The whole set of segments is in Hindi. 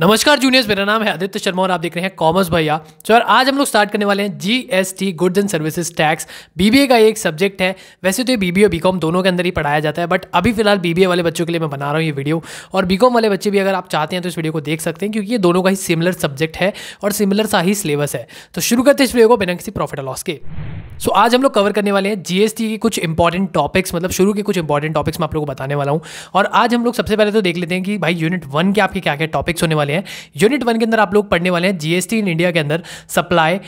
नमस्कार जूनियर्स मेरा नाम है आदित्य शर्मा और आप देख रहे हैं कॉमर्स भैया तो यार आज हम लोग स्टार्ट करने वाले हैं GST goods and services tax BBA का एक सब्जेक्ट है वैसे तो ये बीबीए और बीकॉम दोनों के अंदर ही पढ़ाया जाता है बट अभी फिलहाल बीबीए वाले बच्चों के लिए मैं बना रहा हूँ ये वीडियो और बीकॉम वाले बच्चे भी अगर आप चाहते हैं तो इस वीडियो को देख सकते हैं क्योंकि ये दोनों का ही सिमिलर सब्जेक्ट है और सिमिलर सा ही सिलेबस है तो शुरू करते इस वीडियो को बिना किसी प्रॉफिट लॉस के सो so, आज हम लोग कवर करने वाले हैं जीएसटी के कुछ इंपॉर्टेंट टॉपिक्स मतलब शुरू के कुछ इंपॉर्टेंट टॉपिक्स मैं आप लोगों को बताने वाला हूँ और आज हम लोग सबसे पहले तो देख लेते हैं कि भाई यूनिट वन के आपके क्या क्या टॉपिक्स होने वाले वाले हैं यूनिट वन के अंदर आप लोग पढ़ने वाले हैं जीएसटी इन इंडिया के अंदर सप्लाई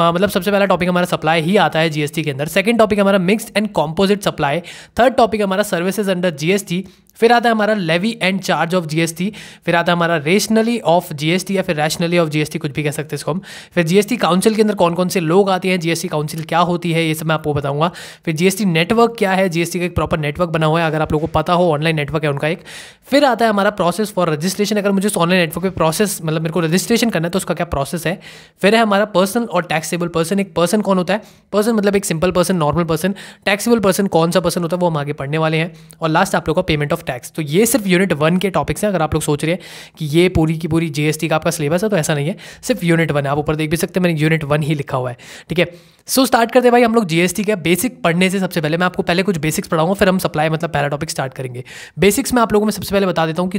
मतलब सबसे पहला टॉपिक हमारा सप्लाई ही आता है जीएसटी के अंदर सेकंड टॉपिक हमारा mixed and composite supply third topic हमारा सर्विसेज अंडर जीएसटी फिर आता है हमारा levy and charge of GST फिर आता है हमारा रेशनली ऑफ जीएसटी या फिर रैशनली ऑफ जीएसटी कुछ भी कह सकते हैं इसको हम फिर जीएसटी काउंसिल के अंदर कौन कौन से लोग आते हैं जीएसटी काउंसिल क्या होती है ये सब मैं आपको बताऊंगा फिर जीएसटी नेटवर्क क्या है जीएसटी का एक प्रॉपर नेटवर्क बना हुआ है अगर आप लोगों को पता हो ऑनलाइन नेटवर्क है उनका एक फिर आता है हमारा प्रोसेस फॉर रजिस्ट्रेशन अगर मुझे ऑनलाइन नेटवर्क पर प्रोसेस मतलब मेरे को रजिस्ट्रेशन करना है तो उसका क्या प्रोसेस है फिर है हमारा पर्सन और टैक्सेबल पर्सन एक पर्सन कौन होता है पर्सन मतलब एक simple person normal person taxable person कौन सा पर्सन होता है वो हम आगे पढ़ने वाले हैं और लास्ट आप लोग का पेमेंट ऑफ टैक्स तो ये सिर्फ यूनिट वन के टॉपिक्स हैं अगर आप लोग सोच रहे हैं कि ये पूरी की पूरी जीएसटी का आपका सिलेबस है तो ऐसा नहीं है सिर्फ यूनिट वन है आप ऊपर देख भी सकते हैं मैंने यूनिट वन ही लिखा हुआ है ठीक है सो so, स्टार्ट करते भाई हम लोग जीएसटी के बेसिक पढ़ने से सबसे पहले मैं आपको पहले कुछ बेसिक्स पढ़ाऊंगा फिर हम सप्लाई मतलब पहला टॉपिक स्टार्ट करेंगे बेसिक्स में आप लोगों में सबसे पहले बता देता हूँ कि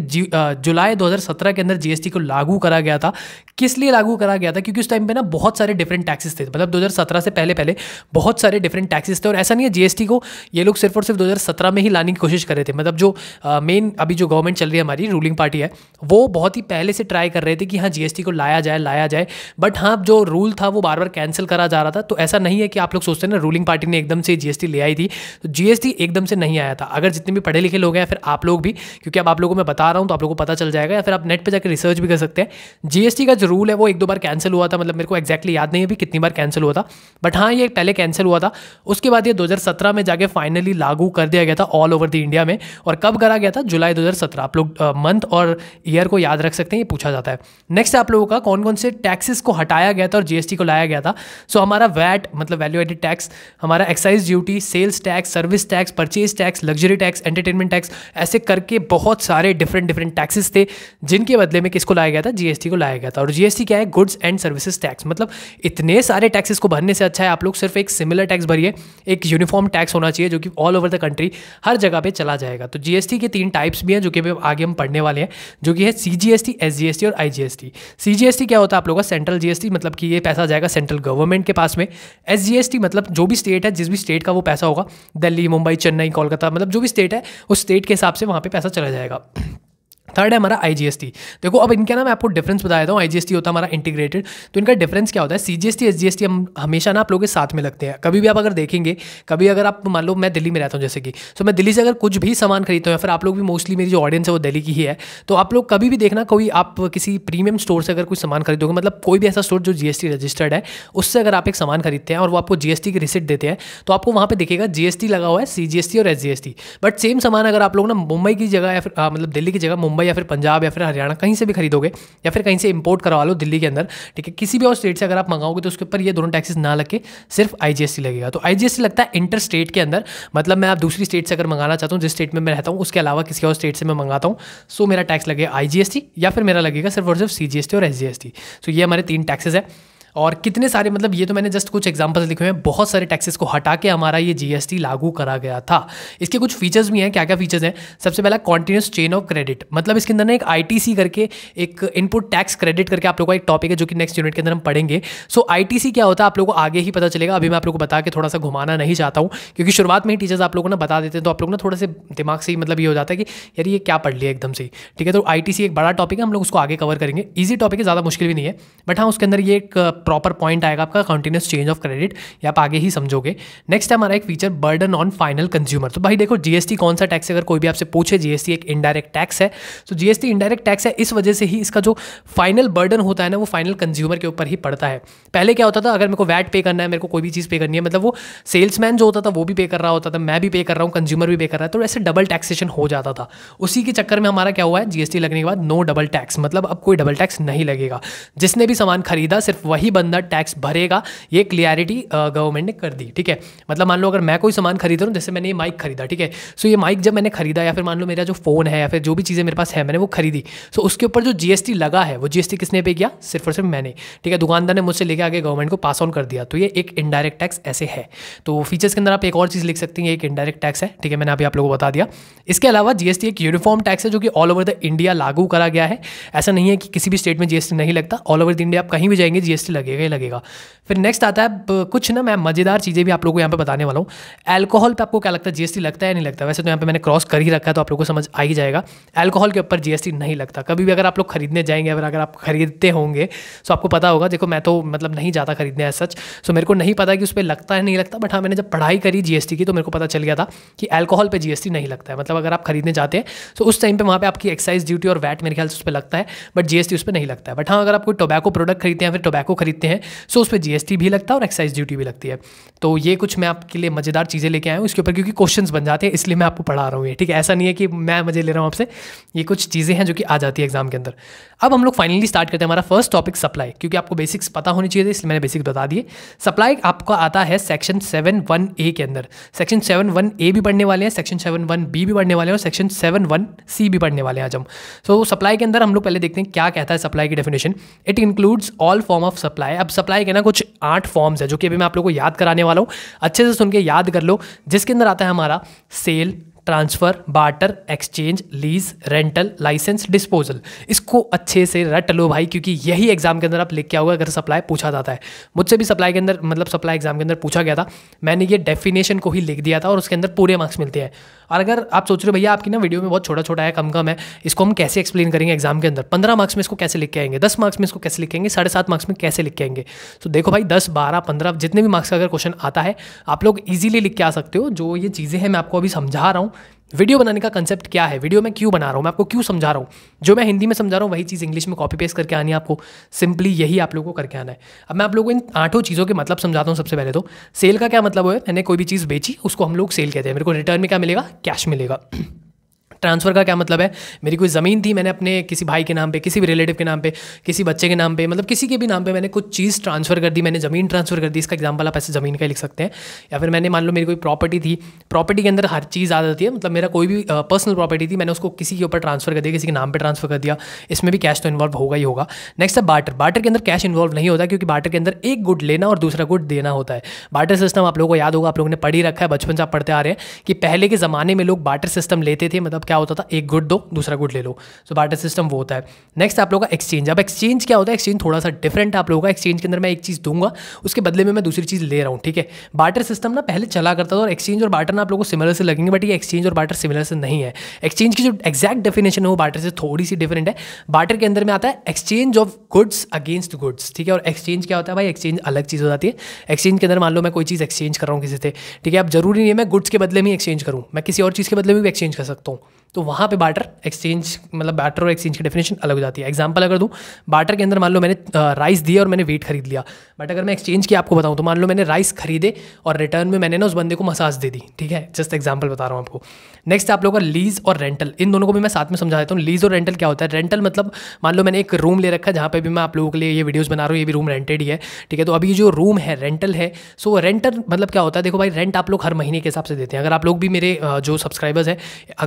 जुलाई 2017 के अंदर जीएसटी को लागू करा गया था किस लिए लागू करा गया था क्योंकि उस टाइम पर ना बहुत सारे डिफरेंट टैक्सेस थे मतलब दो से पहले पहले बहुत सारे डिफरेंट टैक्सेस थे और ऐसा नहीं है जीएसटी को ये लोग सिर्फ और सिर्फ दो में ही लाने की कोशिश कर रहे थे मतलब जो मेन अभी जो गवर्नमेंट चल रही है हमारी रूलिंग पार्टी है वो बहुत ही पहले से ट्राई कर रहे थे कि हाँ जीएसटी को लाया जाए लाया जाए बट हाँ जो रूल था वो बार बार कैंसिल करा जा रहा था तो ऐसा ऐसा नहीं है कि आप लोग सोचते हैं ना रूलिंग पार्टी ने एकदम से जीएसटी ले आई थी तो जीएसटी एकदम से नहीं आया था अगर जितने भी पढ़े लिखे लोग हैं फिर आप लोग भी क्योंकि अब आप लोगों को मैं बता रहा हूँ तो आप लोगों को पता चल जाएगा या फिर आप नेट पर जाकर रिसर्च भी कर सकते हैं जीएसटी का जो रूल है वो एक दो बार कैंसिल हुआ था मतलब मेरे को एक्जैक्टली याद नहीं है कितनी बार कैंसिल हुआ था बट हाँ ये पहले कैंसिल हुआ था उसके बाद ये दो में जाके फाइनली लागू कर दिया गया था ऑल ओवर द इंडिया में और कब करा गया था जुलाई दो आप लोग मंथ और ईयर को याद रख सकते हैं ये पूछा जाता है नेक्स्ट आप लोगों का कौन कौन से टैक्सेस को हटाया गया था और जीएसटी को लाया गया था सो so, हमारा वैट वैट मतलब वैल्यू एडेड टैक्स हमारा excise duty sales tax service tax purchase tax luxury tax entertainment tax ऐसे करके बहुत सारे डिफरेंट डिफरेंट टैक्सेस थे जिनके बदले में किसको लाया गया था जीएसटी को लाया गया था और जीएसटी क्या है गुड्स एंड सर्विसेज टैक्स मतलब इतने सारे टैक्सेस को भरने से अच्छा है आप लोग सिर्फ एक सिमिलर टैक्स भरिए एक यूनिफॉर्म टैक्स होना चाहिए जो कि ऑल ओवर द कंट्री हर जगह पर चला जाएगा तो जीएसटी के तीन टाइप्स भी हैं जो कि आगे हम पढ़ने वाले हैं जो कि है C G S T S G S T और I G S T C G S T क्या होता है आप लोगों का सेंट्रल जी एस टी मतलब कि ये पैसा जाएगा सेंट्रल गवर्नमेंट के पास में एस जी एस टी मतलब जो भी स्टेट है जिस भी स्टेट का वो पैसा होगा दिल्ली मुंबई चेन्नई कोलकाता मतलब जो भी स्टेट है उस स्टेट के हिसाब से वहाँ पर पैसा चला जाएगा थर्ड है हमारा आईजीएसटी देखो अब इनका ना मैं आपको डिफरेंस बता देता हूँ आईजीएसटी होता है हमारा इंटीग्रेटेड तो इनका डिफरेंस क्या होता है सीजीएसटी एसजीएसटी हम हमेशा ना आप लोगों के साथ में लगते हैं कभी भी आप अगर देखेंगे कभी अगर आप मान लो मैं दिल्ली में रहता हूँ जैसे कि सो तो मैं दिल्ली से अगर कुछ भी सामान खरीदता हूँ या फिर आप लोग भी मोस्टली मेरी जो ऑडियंस है वो दिल्ली की ही है तो आप लोग कभी भी देखना कोई आप किसी प्रीमियम स्टोर से अगर कोई सामान खरीदोगे मतलब कोई भी ऐसा स्टोर जो जीएसटी रजिस्टर्ड है उससे अगर आप एक सामान खरीदते हैं और वो आपको जीएसटी की रिसिट देते हैं तो आपको वहाँ पर देखेगा जीएसटी लगा हुआ है सीजीएसटी और एसजीएसटी बट सेम सामान अगर आप लोग ना मुंबई की जगह या फिर मतलब दिल्ली की जगह मुंबई मुंबई या फिर पंजाब या फिर हरियाणा कहीं से भी खरीदोगे या फिर कहीं से इंपोर्ट करवा लो दिल्ली के अंदर ठीक है किसी भी और स्टेट से अगर आप मंगाओगे तो उसके ऊपर ये दोनों टैक्सेस ना लगे सिर्फ आई लगेगा तो आई लगता है इंटर स्टेट के अंदर मतलब मैं आप दूसरी स्टेट से अगर मंगाना चाहता हूँ जिस स्टेट में मैं रहता हूँ उसके अलावा किसी और स्टेट से मैं मंगाता हूँ सो मेरा टैक्स लगेगा आई या फिर मेरा लगेगा सिर्फ और सिर्फ सी और एस सो तो ये हमारे तीन टैक्सेस है और कितने सारे मतलब ये तो मैंने जस्ट कुछ एग्जाम्पल्स लिखे हुए हैं बहुत सारे टैक्सेस को हटा के हमारा ये जीएसटी लागू करा गया था इसके कुछ फीचर्स भी हैं क्या क्या फीचर्स हैं सबसे पहला कॉन्टिन्यूस चेन ऑफ क्रेडिट मतलब इसके अंदर ना एक आई करके एक इनपुट टैक्स क्रेडिट करके आप लोगों का एक टॉपिक है जो कि नेक्स्ट यूनिट के अंदर हम पढ़ेंगे सो आई क्या होता है आप लोगों को आगे ही पता चलेगा अभी मैं आप लोगों को बता के थोड़ा सा घुमाना नहीं चाहता हूँ क्योंकि शुरुआत में ही टीचर्स आप लोगों ने बता देते हैं तो आप लोग ना थोड़ा से दिमाग से ही मतलब ये हो जाता है कि यार ये क्या पढ़ लिया एकदम से ठीक है तो आई एक बड़ा टॉपिक है हम लोग उसको आगे कवर करेंगे ईजी टॉपिक है ज़्यादा मुश्किल भी नहीं है बट हाँ उसके अंदर ये एक प्रॉपर पॉइंट आएगा आपका कंटिन्यूस चेंज ऑफ क्रेडिट या आप आगे ही समझोगे नेक्स्ट है हमारा एक feature burden on final consumer तो भाई देखो जीएसटी कौन सा टैक्स है अगर कोई भी आपसे पूछे जीएसटी एक इनडायरेक्ट टैक्स है तो जीएसटी इनडायरेक्ट टैक्स है इस वजह से ही इसका जो फाइनल बर्डन होता है ना वो फाइनल कंज्यूमर के ऊपर ही पड़ता है पहले क्या होता था अगर मेरे को वैट पे करना है मेरे को कोई भी चीज़ पे करनी है मतलब वो सेल्समैन जो होता था वो भी पे कर रहा होता था मैं भी पे कर रहा हूँ कंज्यूमर भी पे कर रहा है तो ऐसे डबल टैक्सेशन हो जाता था उसी के चक्कर में हमारा क्या हुआ है जीएसटी लगने के बाद नो डबल टैक्स मतलब अब कोई डबल टैक्स नहीं लगेगा जिसने भी सामान खरीदा सिर्फ वही बंदा टैक्स भरेगा ये क्लियरिटी गवर्नमेंट ने कर दी ठीक है मतलब मान लो अगर मैं कोई सामान खरीद रहा हूँ जैसे मैंने ये माइक खरीदा ठीक है सो ये माइक जब मैंने खरीदा या फिर मान लो मेरा जो फोन है या फिर जो भी चीज़ें मेरे पास है मैंने वो खरीदी सो उसके ऊपर जो जीएसटी लगा है वो जीएसटी किसने पे किया सिर्फ और सिर्फ मैंने ठीक है दुकानदार ने मुझसे लेके आगे गवर्नमेंट को पास ऑन कर दिया तो ये एक इनडायरेक्ट टैक्स ऐसे है तो फीचर्स के अंदर आप एक और चीज़ लिख सकती हैं एक इनडायरेक्ट टैक्स है ठीक है मैंने अभी आप लोगों को बता दिया इसके अलावा जीएसटी एक यूनिफॉर्म टैक्स है जो कि ऑल ओवर द इंडिया लागू करा गया है ऐसा नहीं है कि किसी भी स्टेट में जीएसटी नहीं लगता ऑल ओवर द इंडिया आप कहीं भी जाएंगे जीएसटी लगेगा ही लगेगा फिर नेक्स्ट आता है कुछ ना मैं मज़ेदार चीज़ें भी आप लोगों को यहाँ पे बताने वाला हूँ एल्कोहल पे आपको क्या लगता है जीएसटी लगता है नहीं लगता वैसे तो यहाँ पे मैंने क्रॉस कर ही रखा है तो आप लोगों को समझ आ ही जाएगा एल्कोहल के ऊपर जीएसटी नहीं लगता कभी भी अगर आप लोग खरीदने जाएंगे अगर अगर आप खरीदते होंगे तो आपको पता होगा देखो मैं तो मतलब नहीं जाता खरीदने एज सच सो मेरे को नहीं पता कि उस पर लगता है नहीं लगता बट हाँ मैंने जब पढ़ाई करी जीएसटी की तो मेरे को पता चल गया था कि एल्कोहल पर जीएसटी नहीं लगता है मतलब अगर आप खरीदने जाते हैं तो उस टाइम पर वहाँ पर आपकी एक्साइज ड्यूटी और वैट मेरे ख्याल से उस पर लगता है बट जीएसटी उस पर नहीं लगता है बट हाँ अगर आप कोई टोबैको प्रोडक्ट खरीदते हैं फिर टोबैको खरीदते हैं सो उस पर जीएसटी भी लगता है और एक्साइज ड्यूटी भी लगती है तो ये कुछ मैं आपके लिए मज़ेदार चीज़ें लेके आया हूँ इसके ऊपर क्योंकि क्वेश्चन बन जाते हैं इसलिए मैं आपको पढ़ा रहा हूँ ठीक है ऐसा नहीं है कि मैं मज़े ले रहा हूँ आपसे ये कुछ चीज़ें हैं जो कि आ जाती है एग्जाम के अंदर अब हम लोग फाइनली स्टार्ट करते हैं हमारा फर्स्ट टॉपिक सप्लाई क्योंकि आपको बेसिक्स पता होनी चाहिए इसलिए मैंने बेसिक्स बता दिए सप्लाई आपका आता है सेक्शन सेवन वन ए के अंदर सेक्शन सेवन वन ए भी पढ़ने वाले हैं सेक्शन सेवन वन बी भी पढ़ने वाले हैं और सेक्शन सेवन वन सी भी पढ़ने वाले हैं आज हम सो सप्लाई के अंदर हम लोग पहले देखते हैं क्या कहता है सप्लाई की definition it includes all form of supply अब सप्लाई के ना कुछ आठ फॉर्म्स है जो कि अभी मैं आप लोगों को याद कराने वाला हूँ अच्छे से सुन के याद कर लो जिसके अंदर आता है हमारा sale transfer barter exchange lease rental licence disposal इसको अच्छे से रट लो भाई क्योंकि यही एग्जाम के अंदर आप लिख के आओगे अगर सप्लाई पूछा जाता है मुझसे भी सप्लाई के अंदर मतलब सप्लाई एग्जाम के अंदर पूछा गया था मैंने ये डेफिनेशन को ही लिख दिया था और उसके अंदर पूरे मार्क्स मिलते हैं और अगर आप सोच रहे हो भैया आपकी ना वीडियो में बहुत छोटा छोटा है कम कम है इसको हम कैसे एक्सप्लेन करेंगे एग्जाम के अंदर पंद्रह मार्क्स में इसको कैसे लिख के आएंगे दस मार्क्स में इसको कैसे लिखेंगे साढ़े सात मार्क्स में कैसे लिख के आएंगे तो देखो भाई दस बारह पंद्रह जितने भी मार्क्स का अगर क्वेश्चन आता है आप लोग ईजिली लिख के आ सकते हो जो ये चीज़ें हैं मैं आपको अभी समझा रहा हूँ वीडियो बनाने का कंसेप्ट क्या है वीडियो मैं क्यों बना रहा हूँ मैं आपको क्यों समझा रहा हूँ जो मैं हिंदी में समझा रहा हूँ वही चीज़ इंग्लिश में कॉपी पेस्ट करके आनी है आपको सिंपली यही आप लोगों को करके आना है अब मैं आप लोगों को इन आठों चीज़ों के मतलब समझाता हूँ सबसे पहले तो सेल का क्या मतलब है मैंने कोई भी चीज़ बेची उसको हम लोग सेल कहते हैं मेरे को रिटर्न में क्या मिलेगा कैश मिलेगा ट्रांसफ़र का क्या मतलब है मेरी कोई ज़मीन थी मैंने अपने किसी भाई के नाम पे किसी भी रिलेटिव के नाम पे किसी बच्चे के नाम पे मतलब किसी के भी नाम पे मैंने कुछ चीज़ ट्रांसफ़र कर दी मैंने ज़मीन ट्रांसफ़र कर दी इसका एग्जाम्पल आप ऐसे ज़मीन का लिख सकते हैं या फिर मैंने मान लो मेरी कोई प्रॉपर्टी थी प्रॉपर्टी के अंदर हर चीज़ आ जाती है मतलब मेरा कोई भी पर्सनल प्रॉपर्टी थी मैंने उसको किसी के ऊपर ट्रांसफ़र कर दिया किसी के नाम पर ट्रांसफ़र कर दिया इसमें भी कैश तो इन्वॉल्व होगा ही होगा नेक्स्ट है बाटर बाटर के अंदर कैश इन्वॉल्व नहीं होता क्योंकि बाटर के अंदर एक गुड लेना और दूसरा गुड देना होता है बाटर सिस्टम आप लोगों को याद होगा आप लोगों ने पढ़ी रखा है बचपन से आप पढ़ते आ रहे हैं कि पहले के ज़माने में लोग बाटर सिस्टम लेते थे मतलब क्या क्या होता था एक गुड दो दूसरा गुड ले लो सो बार्टर सिस्टम वो होता है नेक्स्ट आप लोगों का एक्सचेंज अब एक्सचेंज क्या होता है एक्सचेंज थोड़ा सा डिफरेंट आप लोगों का एक्सचेंज के अंदर मैं एक चीज़ दूंगा उसके बदले में मैं दूसरी चीज़ ले रहा हूँ ठीक है बार्टर सिस्टम ना पहले चला करता था और एक्सचेंज और बार्टर ना आप लोगों को सिमिलर से लगेंगे बट ये एक्सचेंज और बार्टर सिमिलर से नहीं है एक्सचेंज की जो एक्जैक्ट डेफिनेशन है वो बार्टर से थोड़ी सी डिफरेंट है बार्टर के अंदर में आता है exchange of goods against goods ठीक है और एक्सचेंज क्या होता है भाई एक्सचेंज अलग चीज़ हो जाती है एक्सचेंज के अंदर मान लो मैं कोई चीज़ एक्सचेंज कर रहा हूँ किसी से ठीक है अब जरूरी नहीं है मैं गुड्स के बदले में एक्सचेंज करूँ मैं किसी और चीज़ के बदले में भी एक्सचेंज कर सकता हूँ तो वहाँ पे बाटर एक्सचेंज मतलब बाटर और एक्सचेंज की डेफिनेशन अलग हो जाती है एग्जाम्पल अगर दूँ बाटर के अंदर मान लो मैंने राइस दिया और मैंने वेट खरीद लिया बट अगर मैं एक्सचेंज की आपको बताऊँ तो मान लो मैंने राइस खरीदे और रिटर्न में मैंने ना उस बंदे को मसाज दे दी ठीक है जस्ट एग्जाम्पल बता रहा हूँ आपको नेक्स्ट आप लोगों का लीज और रेंटल इन दोनों को भी मैं साथ में समझा देता हूँ लीज और रेंटल क्या होता है रेंटल मतलब मान लो मैंने एक रूम ले रखा है जहाँ पर भी मैं आप लोगों के लिए ये वीडियोज़ बना रहा हूँ ये भी रूम रेंटेड ही है ठीक है तो अभी जो रूम है रेंटल है सो रेंटल मतलब क्या होता है देखो भाई रेंट आप लोग हर महीने के हिसाब से देते हैं अगर आप लोग भी मेरे जो सब्सक्राइबर्स हैं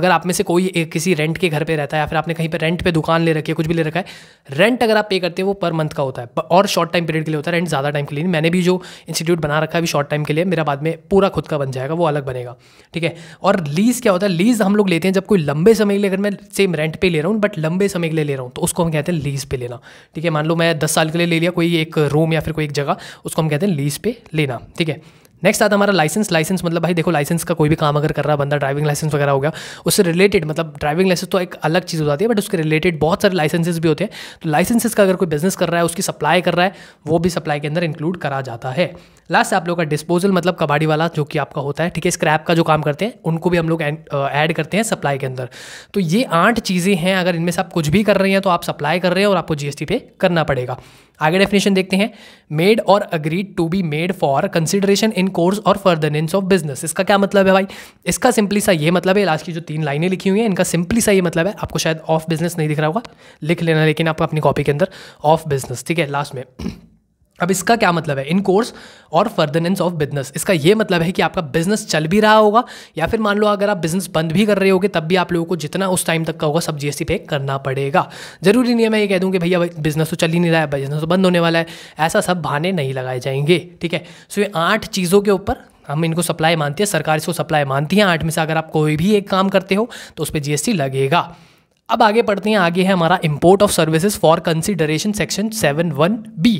अगर आप में से कोई कोई किसी रेंट के घर पे रहता है या फिर आपने कहीं पे रेंट पे दुकान ले रखी है कुछ भी ले रखा है रेंट अगर आप पे करते हैं वो पर मंथ का होता है और शॉर्ट टाइम पीरियड के लिए होता है रेंट ज़्यादा टाइम के लिए मैंने भी जो इंस्टीट्यूट बना रखा है अभी शॉर्ट टाइम के लिए मेरा बाद में पूरा खुद का बन जाएगा वो अलग बनेगा ठीक है और लीज़ क्या होता है लीज़ हम लोग लेते हैं जब कोई लंबे समय के लिए अगर मैं सेम रेंट पर ले रहा हूँ बट लंबे समय के लिए ले रहा हूँ तो उसको हम कहते हैं लीज़ पे लेना ठीक है मान लो मैं दस साल के लिए ले लिया कोई एक रूम या फिर कोई एक जगह उसको हम कहते हैं लीज़ पे लेना ठीक है नेक्स्ट आता हमारा लाइसेंस लाइसेंस मतलब भाई देखो लाइसेंस का कोई भी काम अगर कर रहा है बंदा ड्राइविंग लाइसेंस वगैरह हो गया उससे रिलेटेड मतलब ड्राइविंग लाइसेंस तो एक अलग चीज़ हो जाती है बट उसके रिलेटेड बहुत सारे लाइसेंसेज भी होते हैं तो लाइसेंसेज का अगर कोई बिजनेस कर रहा है उसकी सप्लाई कर रहा है वो भी सप्लाई के अंदर इंक्लूड करा जाता है लास्ट आप लोग का डिस्पोजल मतलब कबाड़ी वाला जो कि आपका होता है ठीक है स्क्रैप का जो काम करते हैं उनको भी हम लोग ऐड करते हैं सप्लाई के अंदर तो ये आठ चीज़ें हैं अगर इनमें से आप कुछ भी कर रहे हैं तो आप सप्लाई कर रहे हैं और आपको जीएसटी पे करना पड़ेगा आगे डेफिनेशन देखते हैं made or agreed to be made for consideration in course or furtherance of business इसका क्या मतलब है भाई इसका सिंपली सा ये मतलब है लास्ट की जो तीन लाइनें लिखी हुई हैं इनका सिंपली सा ये मतलब है आपको शायद ऑफ बिजनेस नहीं दिख रहा होगा लिख लेना लेकिन आपको अपनी कॉपी के अंदर ऑफ बिजनेस ठीक है लास्ट में अब इसका क्या मतलब है इन कोर्स और फर्दनेंस ऑफ बिजनेस इसका ये मतलब है कि आपका बिजनेस चल भी रहा होगा या फिर मान लो अगर आप बिजनेस बंद भी कर रहे होगे तब भी आप लोगों को जितना उस टाइम तक का होगा सब जीएसटी पे करना पड़ेगा जरूरी नहीं है मैं ये कह दूँ कि भैया बिजनेस तो चल ही नहीं रहा है बिजनेस तो बंद होने वाला है ऐसा सब बहाने नहीं लगाए जाएंगे ठीक है सो ये आठ चीज़ों के ऊपर हम इनको सप्लाई मानती है सरकार इसको सप्लाई मानती है आठ में से अगर आप कोई भी एक काम करते हो तो उस पर जीएसटी लगेगा अब आगे पढ़ते हैं आगे है हमारा import of services for consideration section seven one B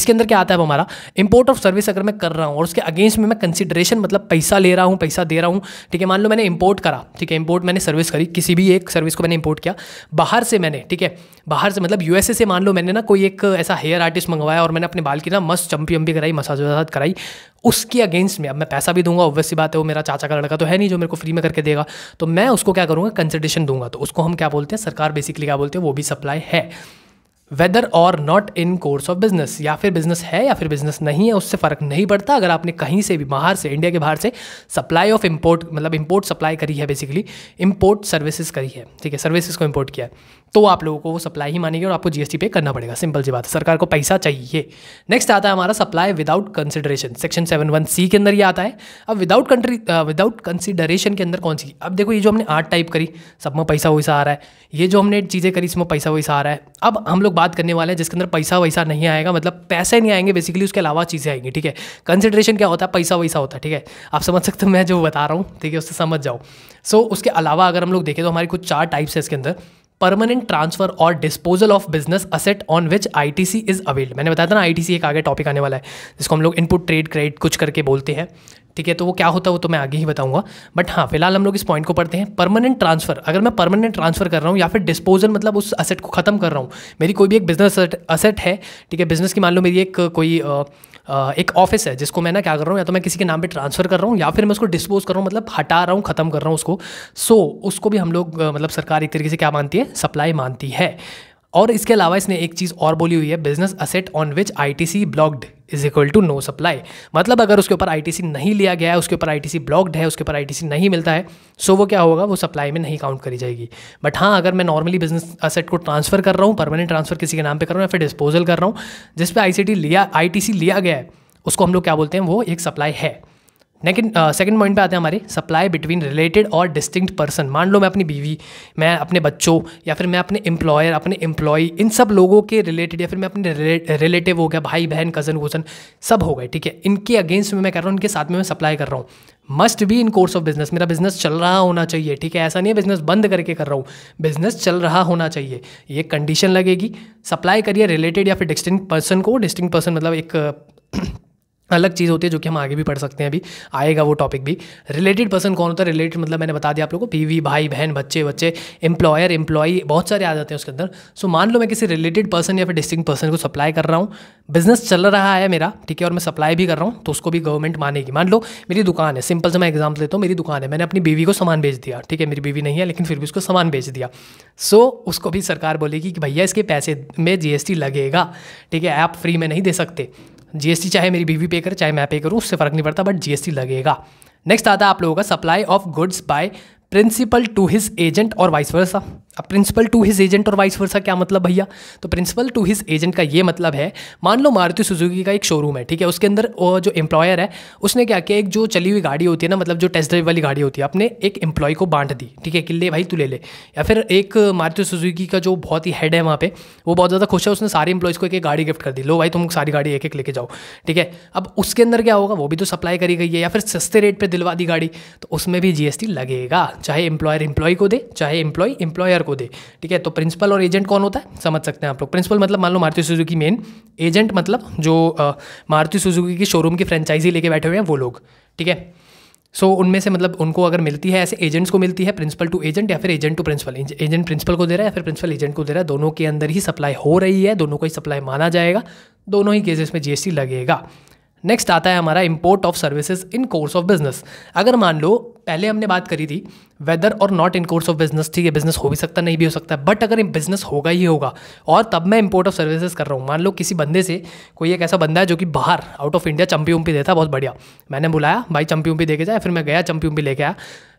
इसके अंदर क्या आता है हमारा इंपोर्ट ऑफ सर्विस अगर मैं कर रहा हूँ और उसके अगेंस्ट में मैं कंसिडरेशन मतलब पैसा ले रहा हूँ पैसा दे रहा हूँ ठीक है मान लो मैंने इंपोर्ट करा ठीक है इंपोर्ट मैंने सर्विस करी किसी भी एक सर्विस को मैंने इंपोर्ट किया बाहर से मैंने ठीक है बाहर से मतलब यूएसए से मान लो मैंने ना कोई एक ऐसा हेयर आर्टिस्ट मंगवाया और मैंने अपने बाल की ना मस्त चंपी वम्पी कराई मसाज वसाज कराई उसके अगेंस्ट में अब मैं पैसा भी दूंगा ऑब्वियसली बात है वो मेरा चाचा का लड़का तो है नहीं जो मेरे को फ्री में करके देगा तो मैं उसको क्या करूँगा कंसल्टेशन दूंगा तो उसको हम क्या बोलते हैं सरकार बेसिकली क्या बोलते हैं वो भी सप्लाई है whether or not in course of business या फिर बिजनेस है या फिर बिजनेस नहीं है उससे फ़र्क नहीं पड़ता अगर आपने कहीं से भी बाहर से इंडिया के बाहर से सप्लाई ऑफ इम्पोर्ट मतलब इम्पोर्ट सप्लाई करी है बेसिकली इम्पोर्ट सर्विसेज करी है ठीक है सर्विसेज को इम्पोर्ट किया है तो आप लोगों को वो सप्लाई ही मानेगी और आपको जीएसटी पे करना पड़ेगा सिंपल सी बात है सरकार को पैसा चाहिए नेक्स्ट आता है हमारा supply without consideration section seven one C के अंदर ये आता है अब विदाउट कंट्री विदाउट कंसिडरेशन के अंदर कौन सी अब देखो ये जो हमने आर्ट टाइप करी सब में पैसा वैसा आ रहा है ये जो हमने चीज़ें करी इसमें पैसा वैसा आ रहा है अब हम लोग बात करने वाले हैं जिसके अंदर पैसा वैसा नहीं आएगा मतलब पैसे नहीं आएंगे बेसिकली उसके अलावा चीज़ें आएंगी ठीक है कंसिडरेशन क्या होता है पैसा वैसा होता है ठीक है आप समझ सकते हो मैं जो बता रहा हूँ ठीक है उससे समझ जाओ सो उसके अलावा अगर हम लोग देखें तो हमारी कुछ चार टाइप्स है इसके अंदर permanent transfer or disposal of business asset on which I T C is availed मैंने बताया था ना आई टी सी एक आगे टॉपिक आने वाला है जिसको हम लोग इनपुट ट्रेड क्रेडिट कुछ करके बोलते हैं ठीक है तो वो क्या होता है वो तो मैं आगे ही बताऊंगा बट हाँ फिलहाल हम लोग इस पॉइंट को पढ़ते हैं परमानेंट ट्रांसफर अगर मैं परमानेंट ट्रांसफर कर रहा हूँ या फिर डिस्पोजल मतलब उस असेट को खत्म कर रहा हूँ मेरी कोई भी एक बिजनेस असेट है ठीक है बिजनेस की मान लो मेरी एक कोई आ, एक ऑफिस है जिसको मैं ना क्या कर रहा हूँ या तो मैं किसी के नाम पे ट्रांसफ़र कर रहा हूँ या फिर मैं उसको डिस्पोज कर रहा हूँ मतलब हटा रहा हूँ ख़त्म कर रहा हूँ उसको सो so, उसको भी हम लोग मतलब सरकार एक तरीके से क्या मानती है सप्लाई मानती है और इसके अलावा इसने एक चीज़ और बोली हुई है business asset on which I T C blocked is equal to no supply मतलब अगर उसके ऊपर आई टी सी नहीं लिया गया है उसके ऊपर आई टी सी ब्लॉक्ड है उसके ऊपर आई टी सी नहीं मिलता है सो वो क्या होगा वो सप्लाई में नहीं काउंट करी जाएगी बट हाँ अगर मैं नॉर्मली बिजनेस असेट को ट्रांसफर कर रहा हूँ परमानेंट ट्रांसफर किसी के नाम पर कर रहा हूँ या फिर डिस्पोजल कर रहा हूँ जिस पर आई सी टी लिया आई टी सी लिया गया है उसको हम लोग क्या बोलते हैं वो एक सप्लाई है सेकंड पॉइंट uh, पे आते हैं हमारे supply between related or distinct person मान लो मैं अपनी बीवी मैं अपने बच्चों या फिर मैं अपने एम्प्लॉयर अपने एम्प्लॉई इन सब लोगों के रिलेटेड या फिर मैं अपने रिलेटिव हो गया भाई बहन कज़न वजन सब हो गए ठीक है इनके अगेंस्ट में मैं कर रहा हूँ इनके साथ में मैं सप्लाई कर रहा हूँ मस्ट भी इन कोर्स ऑफ बिजनेस मेरा बिजनेस चल रहा होना चाहिए ठीक है ऐसा नहीं है बिजनेस बंद करके कर रहा हूँ बिजनेस चल रहा होना चाहिए ये कंडीशन लगेगी सप्लाई करिए रिलेटेड या फिर डिस्टिंग पर्सन को डिस्टिंग पर्सन मतलब एक अलग चीज़ होती है जो कि हम आगे भी पढ़ सकते हैं अभी आएगा वो टॉपिक भी रिलेटेड पर्सन कौन होता है रिलेटेड मतलब मैंने बता दिया आप लोगों को बीवी भाई बहन बच्चे बच्चे एम्प्लॉयर एम्प्लॉई बहुत सारे आ जाते हैं उसके अंदर सो मान लो मैं किसी रिलेटेड पर्सन या फिर डिस्टिंग पर्सन को सप्लाई कर रहा हूँ बिजनेस चल रहा है मेरा ठीक है और मैं सप्लाई भी कर रहा हूँ तो उसको भी गवर्नमेंट मानेगी मान लो मेरी दुकान है सिंपल से मैं एग्जाम्पल देता हूँ मेरी दुकान है मैंने अपनी बीवी को सामान भेज दिया ठीक है मेरी बीवी नहीं है लेकिन फिर भी उसको सामान भेज दिया सो उसको भी सरकार बोलेगी कि भैया इसके पैसे में जीएसटी लगेगा ठीक है आप फ्री में नहीं दे सकते जीएसटी चाहे मेरी बीवी पे करे चाहे मैं पे करूँ उससे फ़र्क नहीं पड़ता बट जीएसटी लगेगा नेक्स्ट आता है आप लोगों का supply of goods by principal to his agent और वाइस वर्सा अब प्रिंसिपल टू हिज एजेंट और वाइस वर्सा क्या मतलब भैया तो प्रिंसिपल टू हिज एजेंट का ये मतलब है मान लो मारुति सुजुकी का एक शोरूम है ठीक है उसके अंदर जो एम्प्लॉयर है उसने क्या किया एक जो चली हुई गाड़ी होती है ना मतलब जो टेस्ट ड्राइव वाली गाड़ी होती है अपने एक एम्प्लॉय को बांट दी ठीक है कि ले भाई तू ले ले या फिर एक मारुति सुजुकी का जो बहुत ही हेड है वहाँ पर वो बहुत ज़्यादा खुश है उसने सारे एम्प्लॉयज़ को एक एक गाड़ी गिफ्ट कर दी लो भाई तुम सारी गाड़ी एक एक लेके जाओ ठीक है अब उसके अंदर क्या होगा वो भी तो सप्लाई करी गई है या फिर सस्ते रेट पर दिलवा दी गाड़ी तो उसमें भी जी लगेगा चाहे एम्प्लॉयर एम्प्लॉय को दे चाहे एम्प्लॉय एम्प्लॉयर को दे ठीक है तो प्रिंसिपल और एजेंट कौन होता है समझ सकते हैं आप लोग प्रिंसिपल मतलब मान लो मारुति सुजुकी मेन एजेंट मतलब जो मारुति सुजुकी की शोरूम की फ्रेंचाइजी लेके बैठे हुए हैं वो लोग ठीक है सो so, उनमें से मतलब उनको अगर मिलती है ऐसे एजेंट्स को मिलती है प्रिंसिपल टू एजेंट या फिर agent to principal agent principal को दे रहा है या फिर प्रिंसिपल एजेंट को दे रहा है दोनों के अंदर ही सप्लाई हो रही है दोनों को ही सप्लाई माना जाएगा दोनों ही केसेस में जीएसटी लगेगा नेक्स्ट आता है हमारा import of services in course of business अगर मान लो पहले हमने बात करी थी whether or not in course of business ठीक है बिजनेस हो भी सकता नहीं भी हो सकता है बट अगर बिजनेस होगा ही होगा और तब मैं इंपोर्ट ऑफ सर्विसेज कर रहा हूँ मान लो किसी बंदे से कोई एक ऐसा बंदा है जो कि बाहर आउट ऑफ इंडिया चंपी उम्पी देता बहुत बढ़िया मैंने बुलाया भाई चंपी उम्पी देके जाए फिर मैं गया चंपी उम्पी लेके आया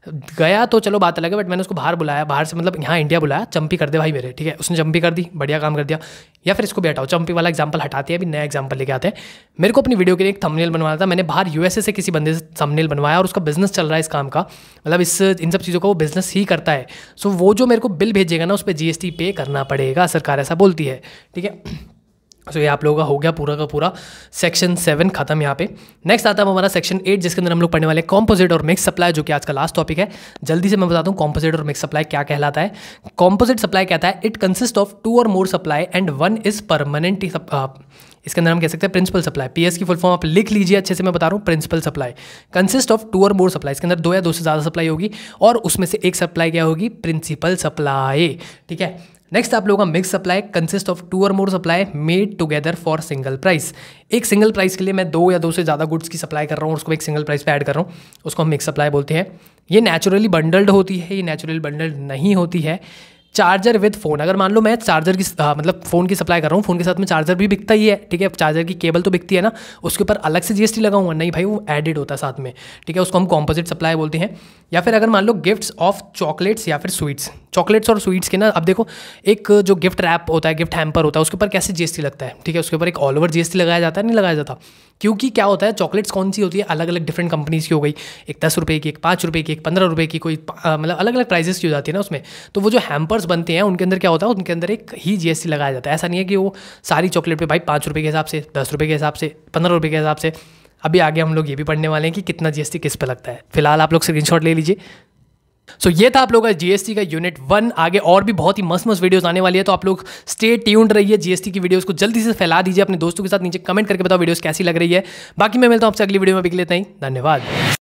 गया तो चलो बात अलग है बट मैंने उसको बाहर बुलाया बाहर से मतलब यहाँ इंडिया बुलाया चंपी कर दे भाई मेरे ठीक है उसने चंपी कर दी बढ़िया काम कर दिया या फिर इसको बैठाओ चंपी वाला एग्जाम्पल हटाते हैं अभी नया एग्जाम्पल लेके आते हैं मेरे को अपनी वीडियो के लिए एक थंबनेल बनवाना था मैंने बाहर यूएसए से किसी बंदे से थंबनेल बनवाया और उसका बिजनेस चल रहा है इस काम का मतलब इस इन सब चीज़ों का वो बिजनेस ही करता है सो वो जो मेरे को बिल भेजेगा ना उस पर जी पे करना पड़ेगा सरकार ऐसा बोलती है ठीक है सो so, ये आप लोगों का हो गया पूरा का पूरा सेक्शन सेवन खत्म यहाँ पे नेक्स्ट आता है हमारा सेक्शन एट जिसके अंदर हम लोग पढ़ने वाले कॉम्पोजिट और मिक्स सप्लाई जो कि आज का लास्ट टॉपिक है जल्दी से मैं बताता हूँ कॉम्पोजिट और मिक्स सप्लाई क्या कहलाता है कॉम्पोजिट सप्लाई कहता है it consist of two or more supply and one is permanent इसके अंदर हम कह सकते हैं प्रिंसिपल सप्लाई पीएस की फुल फॉर्म आप लिख लीजिए अच्छे से मैं बता रहा हूँ principal supply consist of two or more supply इसके अंदर दो या दो से ज़्यादा सप्लाई होगी और उसमें से एक सप्लाई क्या होगी प्रिंसिपल सप्लाई ठीक है नेक्स्ट आप लोगों का mix supply consist of two or more supply made together for single price एक सिंगल प्राइस के लिए मैं दो या दो से ज़्यादा गुड्स की सप्लाई कर रहा हूँ उसको एक सिंगल प्राइस पे ऐड कर रहा हूँ उसको हम मिक्स सप्लाई बोलते हैं ये नेचुरली बंडल्ड होती है ये नेचुरली बंडल्ड नहीं होती है चार्जर विद फोन अगर मान लो मैं चार्जर की आ, मतलब फ़ोन की सप्लाई कर रहा हूँ फ़ोन के साथ में चार्जर भी बिकता ही है ठीक है चार्जर की केबल तो बिकती है ना उसके ऊपर अलग से जीएसटी लगाऊंगा नहीं भाई वो एडेड होता है साथ में ठीक है उसको हम कॉम्पोजिट सप्लाई बोलते हैं या फिर अगर मान लो गिफ्ट्स ऑफ चॉकलेट्स या फिर स्वीट्स चॉकलेट्स और स्वीट्स के ना अब देखो एक जो गिफ्ट रैप होता है गिफ्ट हैम्पर होता है उसके ऊपर कैसे जीएसटी लगता है ठीक है उसके ऊपर एक ऑल ओवर जीएसटी लगाया जाता है नहीं लगाया जाता क्योंकि क्या होता है चॉकलेट्स कौन सी होती है अलग अलग डिफरेंट कंपनीज की हो गई एक दस रुपये की एक पाँच रुपये की एक पंद्रह रुपये की कोई मतलब अलग अलग प्राइजेस की हो जाती है ना उसमें तो वो जो हैम्पर्स बनते हैं उनके अंदर क्या होता है उनके अंदर एक ही जीएसटी लगाया जाता है ऐसा नहीं है कि वो सारी चॉकलेट पे भाई पाँच रुपये के हिसाब से दस रुपये के हिसाब से पंद्रह रुपये के हिसाब से अभी आगे हम लोग ये भी पढ़ने वाले हैं कि कितना जीएसटी किस पर लगता है फिलहाल आप लोग स्क्रीनशॉट ले लीजिए सो so, ये था आप लोग का जीएसटी का यूनिट वन आगे और भी बहुत ही मस्त मस्त वीडियोस आने वाली है तो आप लोग स्टे ट्यून्ड रहिए जीएसटी की वीडियोस को जल्दी से फैला दीजिए अपने दोस्तों के साथ नीचे कमेंट करके बताओ वीडियोस कैसी लग रही है बाकी मैं मिलता हूँ आपसे अगली वीडियो में अभी लेते हैं धन्यवाद